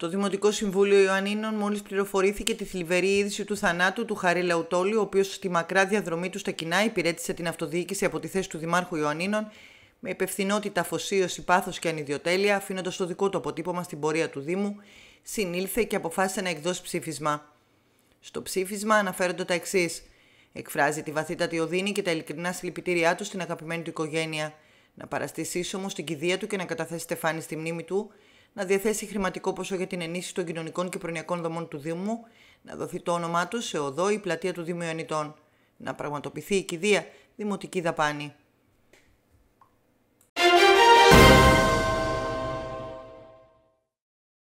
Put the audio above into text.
Το Δημοτικό Συμβούλιο Ιωαννίνων μόλις πληροφορήθηκε τη θλιβερή είδηση του θανάτου του Χαρή Λαουτόλη, ο οποίος στη μακρά διαδρομή του στα κοινά υπηρέτησε την αυτοδιοίκηση από τη θέση του Δημάρχου Ιωαννίνων με υπευθυνότητα, αφοσίωση, πάθος και ανιδιοτέλεια, αφήνοντας το δικό του αποτύπωμα στην πορεία του Δήμου, συνήλθε και αποφάσισε να εκδώσει ψήφισμα. Στο ψήφισμα αναφέρονται τα εξής. Εκφράζει τη βαθύτατη οδύνη και τα ειλικρινά συλληπιτήριά του στην αγαπημένη του οικογένεια. Να παραστήσει όμω την κηδεία του και να καταθέσει στεφάνι στη μνήμη του, να διαθέσει χρηματικό ποσό για την ενίσχυση των κοινωνικών και προνοιακών δομών του Δήμου, να δοθεί το όνομά του σε οδό ή πλατεία του Δήμου Ιωνιτών, να πραγματοποιηθεί η πλατεια του δημου Ιωαννητών, δημοτική δαπάνη.